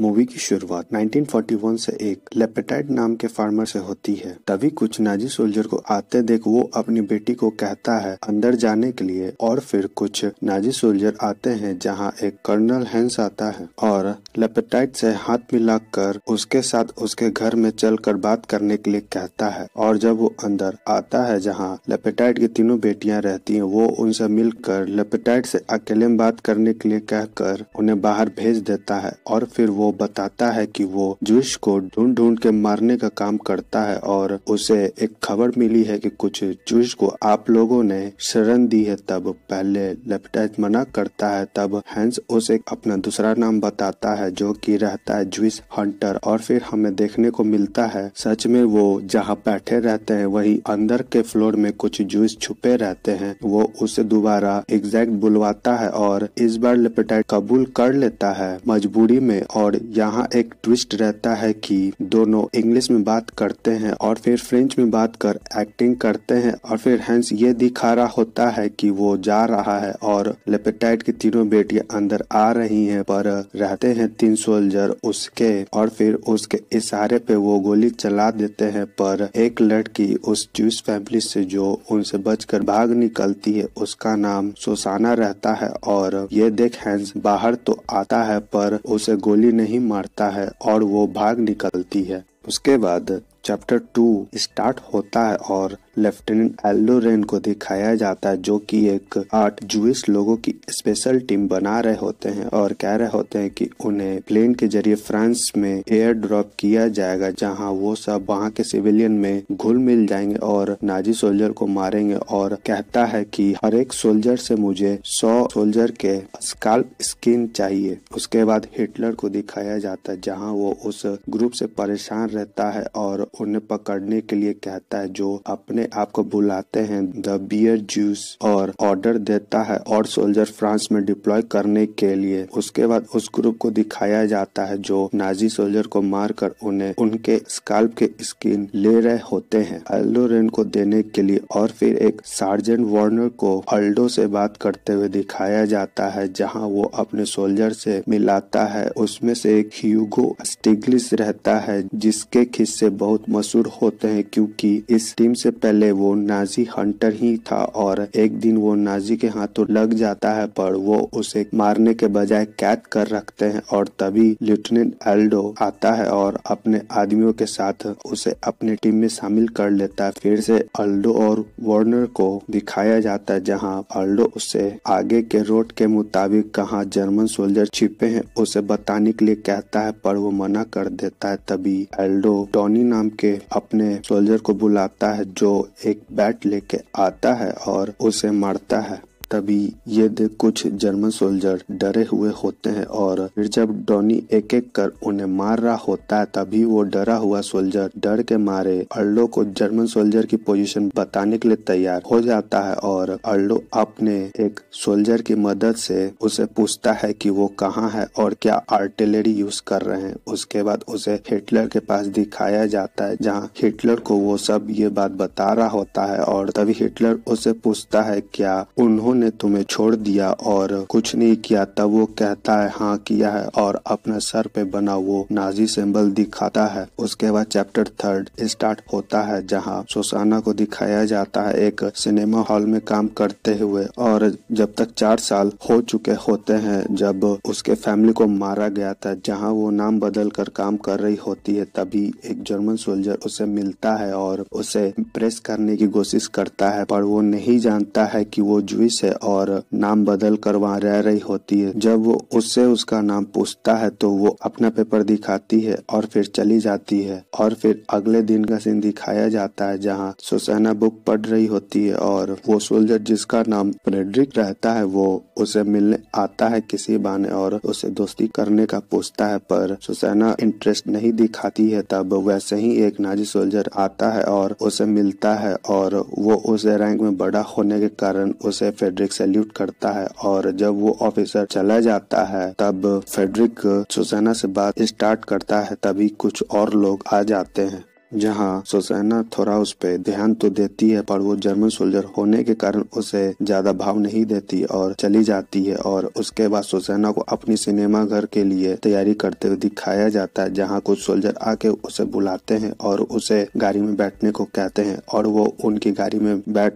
movie की शुरुआत 1941 से एक लेपेटाइड नाम के फार्मर से होती है तभी कुछ नाजी सोल्जर को आते देख वो अपनी बेटी को कहता है अंदर जाने के लिए और फिर कुछ नाजी सोल्जर आते हैं जहां एक कर्नल हैंस आता है और लेपेटाइड से हाथ मिलाकर उसके साथ उसके घर में चलकर बात करने के लिए कहता है और जब वो अंदर आता है जहाँ लेपेटाइट की तीनों बेटियां रहती हैं वो उनसे मिलकर लेपेटाइट से अकेले में बात करने के लिए कहकर उन्हें बाहर भेज देता है और फिर वो वो बताता है कि वो जूस को ढूंढ ढूंढ के मारने का काम करता है और उसे एक खबर मिली है कि कुछ जूस को आप लोगों ने शरण दी है तब पहले लेफ्टाइट मना करता है तब हैंस उसे अपना दूसरा नाम बताता है जो कि रहता है जूस हंटर और फिर हमें देखने को मिलता है सच में वो जहाँ बैठे रहते हैं वही अंदर के फ्लोर में कुछ जूस छुपे रहते हैं वो उसे दोबारा एग्जैक्ट बुलवाता है और इस बार लेपेटाइट कबूल कर लेता है मजबूरी में और और यहाँ एक ट्विस्ट रहता है कि दोनों इंग्लिश में बात करते हैं और फिर फ्रेंच में बात कर एक्टिंग करते हैं और फिर हैंस ये दिखा रहा होता है कि वो जा रहा है और लेपेटाइट की तीनों बेटियां अंदर आ रही हैं पर रहते हैं तीन सोल्जर उसके और फिर उसके इशारे पे वो गोली चला देते हैं पर एक लड़की उस ट्विस्ट फैमिली से जो उनसे बचकर भाग निकलती है उसका नाम सुसाना रहता है और ये देख हैंस बाहर तो आता है पर उसे गोली नहीं नहीं मारता है और वो भाग निकलती है उसके बाद चैप्टर टू स्टार्ट होता है और लेफ्टिनेंट एल्डोरेन को दिखाया जाता है जो कि एक आठ जुइस लोगों की स्पेशल टीम बना रहे होते हैं और कह रहे होते हैं कि उन्हें प्लेन के जरिए फ्रांस में एयर ड्रॉप किया जाएगा जहां वो सब वहां के सिविलियन में घुल मिल जाएंगे और नाजी सोल्जर को मारेंगे और कहता है कि हर एक सोल्जर से मुझे सौ सोल्जर के स्काल्प स्किन चाहिए उसके बाद हिटलर को दिखाया जाता है जहाँ वो उस ग्रुप से परेशान रहता है और उन्हें पकड़ने के लिए कहता है जो अपने में आपको बुलाते हैं द बियर जूस और ऑर्डर देता है और सोल्जर फ्रांस में डिप्लॉय करने के लिए उसके बाद उस ग्रुप को दिखाया जाता है जो नाजी सोल्जर को मारकर उन्हें उनके स्काल्प के स्किन ले रहे होते हैं अल्डो रेन को देने के लिए और फिर एक सार्जेंट वार्नर को अल्डो से बात करते हुए दिखाया जाता है जहाँ वो अपने सोल्जर से मिलाता है उसमें से एक ह्यूगो स्टिग्लिस रहता है जिसके खिस्से बहुत मशहूर होते हैं क्योंकि इस टीम से पहले पहले वो नाजी हंटर ही था और एक दिन वो नाजी के हाथों लग जाता है पर वो उसे मारने के बजाय कैद कर रखते हैं और तभी लेफ्टिनेंट एल्डो आता है और अपने आदमियों के साथ उसे अपने टीम में शामिल कर लेता है फिर से अल्डो और वार्नर को दिखाया जाता है जहाँ अल्डो उसे आगे के रोड के मुताबिक कहा जर्मन सोल्जर छिपे हैं उसे बताने के लिए कहता है पर वो मना कर देता है तभी एल्डो टॉनी नाम के अपने सोल्जर को बुलाता है जो एक बैट लेके आता है और उसे मारता है तभी ये कुछ जर्मन सोल्जर डरे हुए होते हैं और फिर जब डॉनी एक एक कर उन्हें मार रहा होता है तभी वो डरा हुआ सोल्जर डर के मारे अर्लो को जर्मन सोल्जर की पोजीशन बताने के लिए तैयार हो जाता है और अर्लो अपने एक सोल्जर की मदद से उसे पूछता है कि वो कहाँ है और क्या आर्टिलरी यूज कर रहे हैं उसके बाद उसे हिटलर के पास दिखाया जाता है जहाँ हिटलर को वो सब ये बात बता रहा होता है और तभी हिटलर उसे पूछता है क्या उन्होंने लोगों ने तुम्हें छोड़ दिया और कुछ नहीं किया तब वो कहता है हाँ किया है और अपने सर पे बना वो नाजी सिंबल दिखाता है उसके बाद चैप्टर थर्ड स्टार्ट होता है जहाँ सुसाना को दिखाया जाता है एक सिनेमा हॉल में काम करते हुए और जब तक चार साल हो चुके होते हैं जब उसके फैमिली को मारा गया था जहाँ वो नाम बदल कर काम कर रही होती है तभी एक जर्मन सोल्जर उसे मिलता है और उसे प्रेस करने की कोशिश करता है पर वो नहीं जानता है कि वो जूस से और नाम बदल कर वहाँ रह रही होती है जब वो उससे उसका नाम पूछता है तो वो अपना पेपर दिखाती है और फिर चली जाती है और फिर अगले दिन का सीन दिखाया जाता है जहाँ सुसैना बुक पढ़ रही होती है और वो सोल्जर जिसका नाम फ्रेडरिक रहता है वो उसे मिलने आता है किसी बहाने और उसे दोस्ती करने का पूछता है पर सुसैना इंटरेस्ट नहीं दिखाती है तब वैसे ही एक नाजी सोल्जर आता है और उसे मिलता है और वो उसे रैंक में बड़ा होने के कारण उसे फिर फेडरिक सैल्यूट करता है और जब वो ऑफिसर चला जाता है तब फेडरिक सुसैना से बात स्टार्ट करता है तभी कुछ और लोग आ जाते हैं जहां सुसैना उस पे ध्यान तो देती है पर वो जर्मन सोल्जर होने के कारण उसे ज्यादा भाव नहीं देती और चली जाती है और उसके बाद सुसैना को अपनी सिनेमा घर के लिए तैयारी करते हुए दिखाया जाता है जहाँ कुछ सोल्जर आके उसे बुलाते हैं और उसे गाड़ी में बैठने को कहते हैं और वो उनकी गाड़ी में बैठ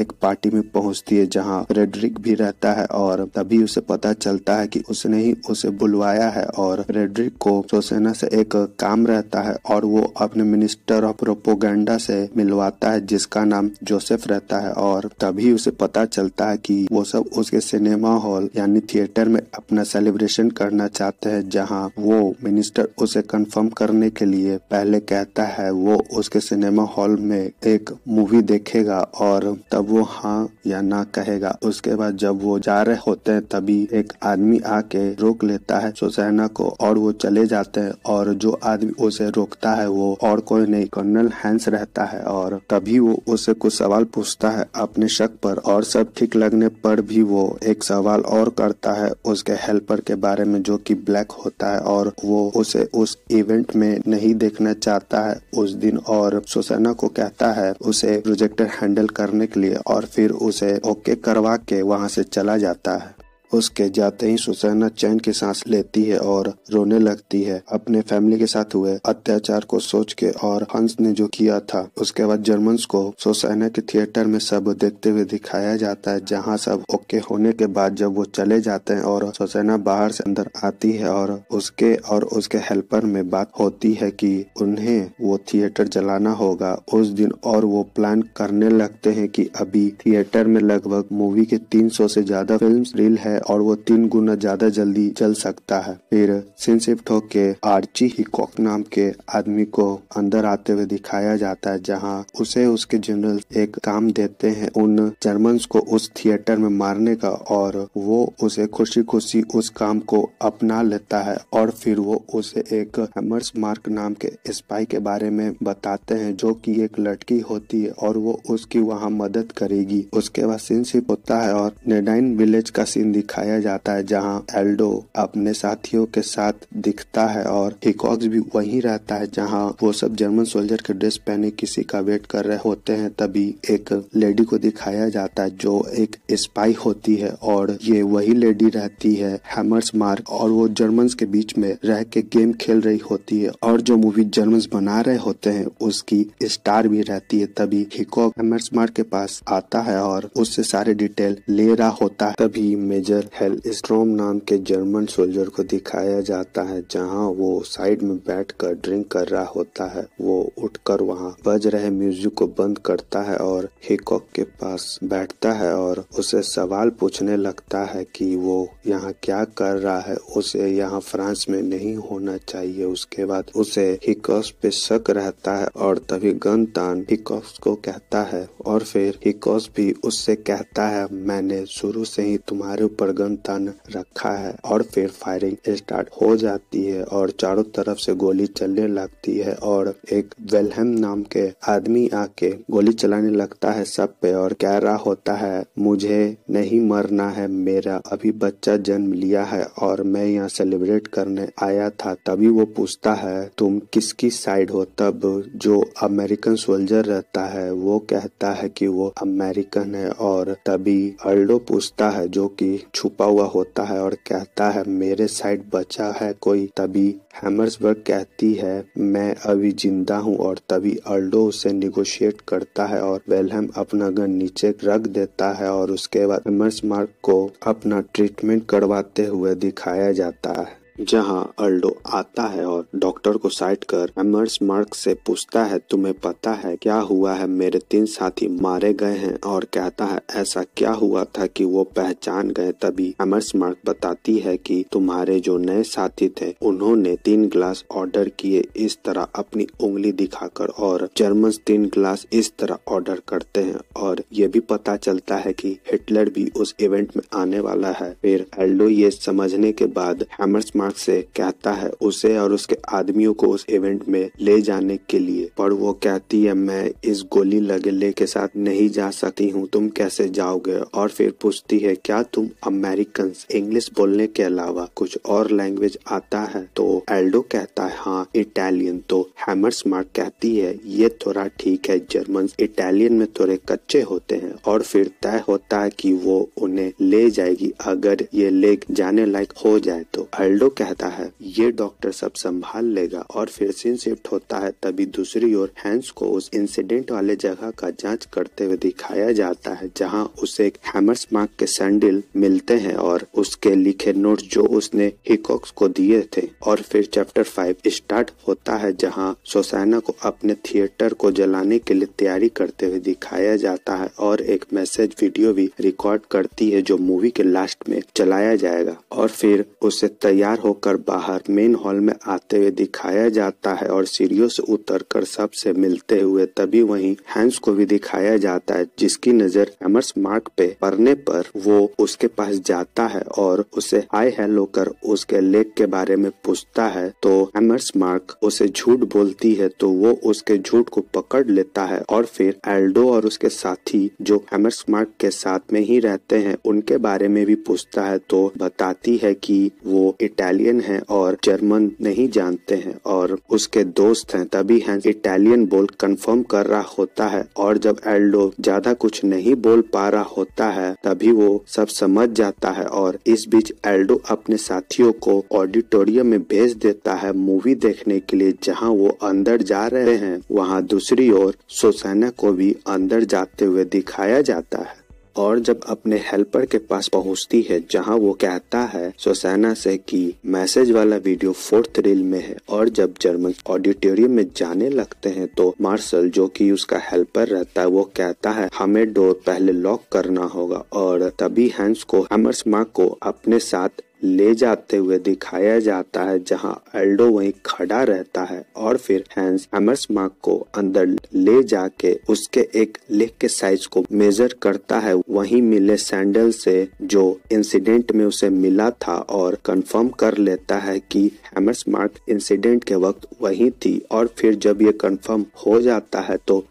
एक पार्टी में पहुंचती है जहाँ रेडरिक भी रहता है और तभी उसे पता चलता है की उसने ही उसे बुलवाया है और रेडरिक को सोसेना से एक काम रहता है और वो अपने मिनिस्टर मिनिस्टर ऑफ प्रोपोगंडा से मिलवाता है जिसका नाम जोसेफ रहता है और तभी उसे पता चलता है कि वो सब उसके सिनेमा हॉल यानी थिएटर में अपना सेलिब्रेशन करना चाहते हैं जहां वो मिनिस्टर उसे कंफर्म करने के लिए पहले कहता है वो उसके सिनेमा हॉल में एक मूवी देखेगा और तब वो हाँ या ना कहेगा उसके बाद जब वो जा रहे होते हैं तभी एक आदमी आके रोक लेता है सुसैना को और वो चले जाते हैं और जो आदमी उसे रोकता है वो और कोई नहीं कर्नल हैंस रहता है और तभी वो उसे कुछ सवाल पूछता है अपने शक पर और सब ठीक लगने पर भी वो एक सवाल और करता है उसके हेल्पर के बारे में जो कि ब्लैक होता है और वो उसे उस इवेंट में नहीं देखना चाहता है उस दिन और सुसेना को कहता है उसे प्रोजेक्टर हैंडल करने के लिए और फिर उसे ओके करवा के वहाँ से चला जाता है उसके जाते ही सुसैना चैन की सांस लेती है और रोने लगती है अपने फैमिली के साथ हुए अत्याचार को सोच के और हंस ने जो किया था उसके बाद जर्मन को सुसैना के थिएटर में सब देखते हुए दिखाया जाता है जहाँ सब ओके होने के बाद जब वो चले जाते हैं और सुसैना बाहर से अंदर आती है और उसके और उसके हेल्पर में बात होती है की उन्हें वो थिएटर जलाना होगा उस दिन और वो प्लान करने लगते है की अभी थिएटर में लगभग मूवी के 300 से ज्यादा फिल्म रील है और वो तीन गुना ज्यादा जल्दी चल सकता है फिर सिंसेप्टो के आर्ची हिकॉक नाम के आदमी को अंदर आते हुए दिखाया जाता है जहाँ उसे उसके जनरल एक काम देते हैं उन जर्मन को उस थिएटर में मारने का और वो उसे खुशी खुशी उस काम को अपना लेता है और फिर वो उसे एक हेमर्स मार्क नाम के स्पाई के बारे में बताते हैं जो कि एक लड़की होती है और वो उसकी वहाँ मदद करेगी उसके बाद सीन होता है और नेडाइन विलेज का सीन दिखा दिखाया जाता है जहाँ एल्डो अपने साथियों के साथ दिखता है और हिकॉक्स भी वही रहता है जहाँ वो सब जर्मन सोल्जर के ड्रेस पहने किसी का वेट कर रहे होते हैं तभी एक लेडी को दिखाया जाता है जो एक स्पाई होती है और ये वही लेडी रहती है हैमर्स मार्क और वो जर्मन के बीच में रह के गेम खेल रही होती है और जो मूवी जर्मन बना रहे होते हैं उसकी स्टार भी रहती है तभी हिकॉक हेमर्स मार्क के पास आता है और उससे सारे डिटेल ले रहा होता है तभी मेजर हेल स्ट्रोम नाम के जर्मन सोल्जर को दिखाया जाता है जहां वो साइड में बैठकर ड्रिंक कर रहा होता है वो उठकर वहां बज रहे म्यूजिक को बंद करता है और हिकॉक के पास बैठता है और उसे सवाल पूछने लगता है कि वो यहाँ क्या कर रहा है उसे यहाँ फ्रांस में नहीं होना चाहिए उसके बाद उसे हिकॉक्स पे शक रहता है और तभी तान हिकॉक्स को कहता है और फिर हिकॉक्स भी उससे कहता है मैंने शुरू से ही तुम्हारे ऊपर ऊपर गन तान रखा है और फिर फायरिंग स्टार्ट हो जाती है और चारों तरफ से गोली चलने लगती है और एक वेलहम नाम के आदमी आके गोली चलाने लगता है सब पे और कह रहा होता है मुझे नहीं मरना है मेरा अभी बच्चा जन्म लिया है और मैं यहाँ सेलिब्रेट करने आया था तभी वो पूछता है तुम किसकी साइड हो तब जो अमेरिकन सोल्जर रहता है वो कहता है कि वो अमेरिकन है और तभी अल्डो पूछता है जो कि छुपा हुआ होता है और कहता है मेरे साइड बचा है कोई तभी हैमर्सबर्ग कहती है मैं अभी जिंदा हूँ और तभी अल्डो उसे निगोशिएट करता है और वेलहम अपना गन नीचे रख देता है और उसके बाद हैमर्समार्क को अपना ट्रीटमेंट करवाते हुए दिखाया जाता है जहां अल्डो आता है और डॉक्टर को साइड कर एमर्स मार्क से पूछता है तुम्हें पता है क्या हुआ है मेरे तीन साथी मारे गए हैं और कहता है ऐसा क्या हुआ था कि वो पहचान गए तभी एमर्स मार्क बताती है कि तुम्हारे जो नए साथी थे उन्होंने तीन ग्लास ऑर्डर किए इस तरह अपनी उंगली दिखाकर और जर्मन तीन ग्लास इस तरह ऑर्डर करते हैं और ये भी पता चलता है की हिटलर भी उस इवेंट में आने वाला है फिर एल्डो ये समझने के बाद एमर्स मार्ग से कहता है उसे और उसके आदमियों को उस इवेंट में ले जाने के लिए पर वो कहती है मैं इस गोली लगेले के साथ नहीं जा सकती हूँ तुम कैसे जाओगे और फिर पूछती है क्या तुम अमेरिकन इंग्लिश बोलने के अलावा कुछ और लैंग्वेज आता है तो एल्डो कहता है हाँ इटालियन तो हैमर्स मार्क कहती है ये थोड़ा ठीक है जर्मन इटालियन में थोड़े कच्चे होते हैं और फिर तय होता है कि वो उन्हें ले जाएगी अगर ये लेक जाने लायक हो जाए तो एल्डो कहता है ये डॉक्टर सब संभाल लेगा और फिर सीन शिफ्ट होता है तभी दूसरी ओर हैंस को उस इंसिडेंट वाले जगह का जांच करते हुए दिखाया जाता है जहां उसे एक हैमर्स मार्क के सैंडल मिलते हैं और उसके लिखे नोट्स जो उसने हिकॉक्स को दिए थे और फिर चैप्टर फाइव स्टार्ट होता है जहाँ सोसाइना को अपने थिएटर को जलाने के लिए तैयारी करते हुए दिखाया जाता है और एक मैसेज वीडियो भी रिकॉर्ड करती है जो मूवी के लास्ट में चलाया जाएगा और फिर उसे तैयार होकर बाहर मेन हॉल में आते हुए दिखाया जाता है और सीढ़ियों से उतरकर सबसे मिलते हुए तभी वहीं हैंस को भी दिखाया जाता है जिसकी नजर एमर्स मार्क पे पड़ने पर वो उसके पास जाता है और उसे हाय हेलो कर उसके लेग के बारे में पूछता है तो एमर्स मार्क उसे झूठ बोलती है तो वो उसके झूठ को पकड़ लेता है और फिर एल्डो और उसके साथी जो एमर्स मार्क के साथ में ही रहते हैं उनके बारे में भी पूछता है तो बताती है कि वो इटैली इटालियन है और जर्मन नहीं जानते हैं और उसके दोस्त हैं तभी है इटालियन बोल कंफर्म कर रहा होता है और जब एल्डो ज्यादा कुछ नहीं बोल पा रहा होता है तभी वो सब समझ जाता है और इस बीच एल्डो अपने साथियों को ऑडिटोरियम में भेज देता है मूवी देखने के लिए जहाँ वो अंदर जा रहे हैं वहाँ दूसरी ओर सोसेना को भी अंदर जाते हुए दिखाया जाता है और जब अपने हेल्पर के पास पहुंचती है जहां वो कहता है सुसैना से कि मैसेज वाला वीडियो फोर्थ रील में है और जब जर्मन ऑडिटोरियम में जाने लगते हैं तो मार्शल जो कि उसका हेल्पर रहता है वो कहता है हमें डोर पहले लॉक करना होगा और तभी हैंस को हेमर्स माँ को अपने साथ ले जाते हुए दिखाया जाता है जहां एल्डो वहीं खड़ा रहता है और फिर हैंस मार्क को अंदर ले जाके उसके एक लेख के साइज को मेजर करता है वहीं मिले सैंडल से जो इंसिडेंट में उसे मिला था और कंफर्म कर लेता है कि मार्क इंसिडेंट के वक्त वही थी और फिर जब ये कंफर्म हो जाता है तो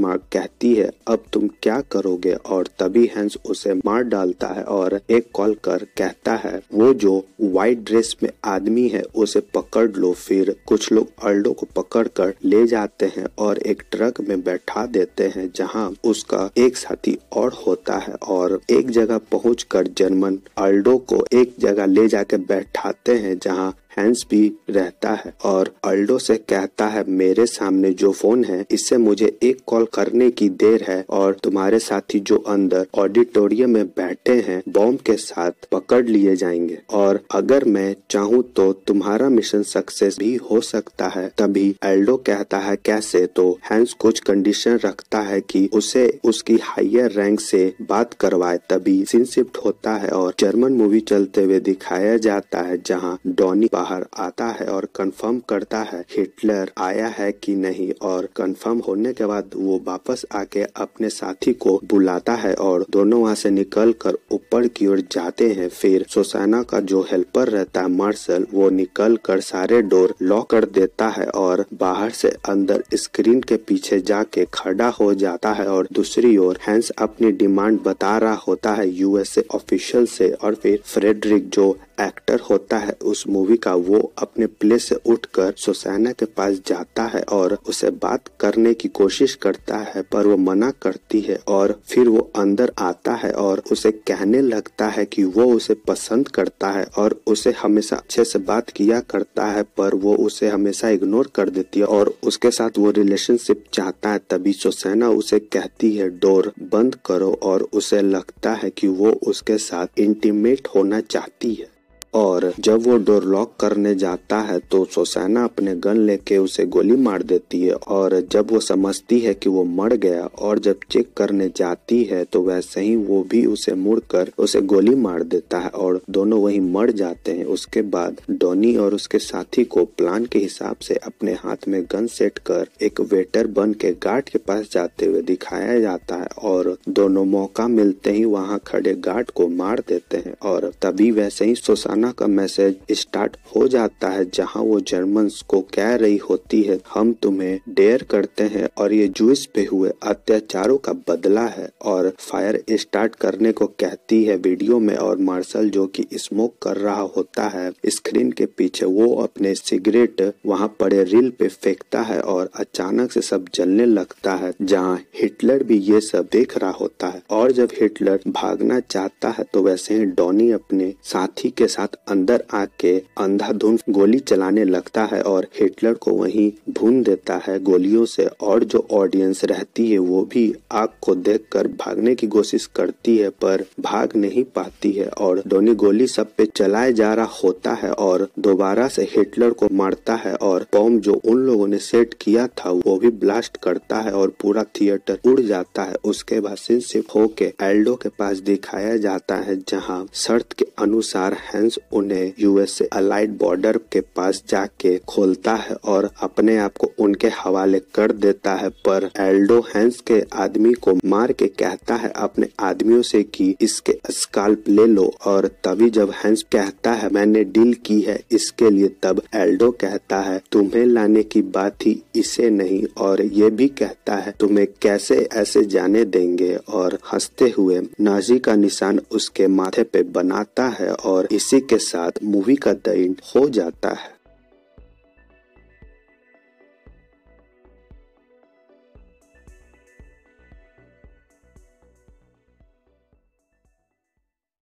मार्क कहती है अब तुम क्या करोगे और तभी हैंस उसे मार डालता है और एक कॉल कर कहता है वो जो व्हाइट ड्रेस में आदमी है उसे पकड़ लो फिर कुछ लोग अल्डो को पकड़ कर ले जाते हैं और एक ट्रक में बैठा देते हैं जहां उसका एक साथी और होता है और एक जगह पहुंचकर जर्मन अल्डो को एक जगह ले जाकर बैठाते हैं जहां हैंस भी रहता है और अल्डो से कहता है मेरे सामने जो फोन है इससे मुझे एक कॉल करने की देर है और तुम्हारे साथी जो अंदर ऑडिटोरियम में बैठे हैं बॉम्ब के साथ पकड़ लिए जाएंगे और अगर मैं चाहूँ तो तुम्हारा मिशन सक्सेस भी हो सकता है तभी एल्डो कहता है कैसे तो हैंस कुछ कंडीशन रखता है कि उसे उसकी हाइयर रैंक से बात करवाए तभी सीन शिफ्ट होता है और जर्मन मूवी चलते हुए दिखाया जाता है जहाँ डॉनी बाहर आता है और कंफर्म करता है हिटलर आया है कि नहीं और कंफर्म होने के बाद वो वापस आके अपने साथी को बुलाता है और दोनों वहाँ से निकल कर ऊपर की ओर जाते हैं फिर सोसाना का जो हेल्पर रहता है मार्शल वो निकल कर सारे डोर लॉक कर देता है और बाहर से अंदर स्क्रीन के पीछे जाके खड़ा हो जाता है और दूसरी ओर हैंस अपनी डिमांड बता रहा होता है यूएसए ऑफिशियल से और फिर फ्रेडरिक जो एक्टर होता है उस मूवी का वो अपने प्ले से उठकर सुसैना के पास जाता है और उसे बात करने की कोशिश करता है पर वो मना करती है और फिर वो अंदर आता है और उसे कहने लगता है कि वो उसे पसंद करता है और उसे हमेशा अच्छे से बात किया करता है पर वो उसे हमेशा इग्नोर कर देती है और उसके साथ वो रिलेशनशिप चाहता है तभी सुसैना उसे कहती है डोर बंद करो और उसे लगता है कि वो उसके साथ इंटीमेट होना चाहती है और जब वो डोर लॉक करने जाता है तो सोसैना अपने गन लेके उसे गोली मार देती है और जब वो समझती है कि वो मर गया और जब चेक करने जाती है तो वैसे ही वो भी उसे मुड़कर उसे गोली मार देता है और दोनों वहीं मर जाते हैं उसके बाद डोनी और उसके साथी को प्लान के हिसाब से अपने हाथ में गन सेट कर एक वेटर बन के गार्ड के पास जाते हुए दिखाया जाता है और दोनों मौका मिलते ही वहाँ खड़े गार्ड को मार देते हैं और तभी वैसे ही सोसाना शाहाना का मैसेज स्टार्ट हो जाता है जहां वो जर्मन को कह रही होती है हम तुम्हें डेयर करते हैं और ये जूस पे हुए अत्याचारों का बदला है और फायर स्टार्ट करने को कहती है वीडियो में और मार्शल जो कि स्मोक कर रहा होता है स्क्रीन के पीछे वो अपने सिगरेट वहाँ पड़े रिल पे फेंकता है और अचानक से सब जलने लगता है जहाँ हिटलर भी ये सब देख रहा होता है और जब हिटलर भागना चाहता है तो वैसे ही डॉनी अपने साथी के साथ साथ अंदर आके अंधाधुंध गोली चलाने लगता है और हिटलर को वहीं भून देता है गोलियों से और जो ऑडियंस रहती है वो भी आग को देखकर भागने की कोशिश करती है पर भाग नहीं पाती है और दोनों गोली सब पे चलाए जा रहा होता है और दोबारा से हिटलर को मारता है और बॉम्ब जो उन लोगों ने सेट किया था वो भी ब्लास्ट करता है और पूरा थिएटर उड़ जाता है उसके बाद सिंसिप होके एल्डो के पास दिखाया जाता है जहाँ शर्त के अनुसार हैंस उन्हें यूएस से अलाइड बॉर्डर के पास जाके खोलता है और अपने आप को उनके हवाले कर देता है पर एल्डो हैंस के आदमी को मार के कहता है अपने आदमियों से कि इसके स्काल्प ले लो और तभी जब हैंस कहता है मैंने डील की है इसके लिए तब एल्डो कहता है तुम्हें लाने की बात थी इसे नहीं और ये भी कहता है तुम्हें कैसे ऐसे जाने देंगे और हंसते हुए नाजी का निशान उसके माथे पे बनाता है और इसी के साथ मूवी का द एंड हो जाता है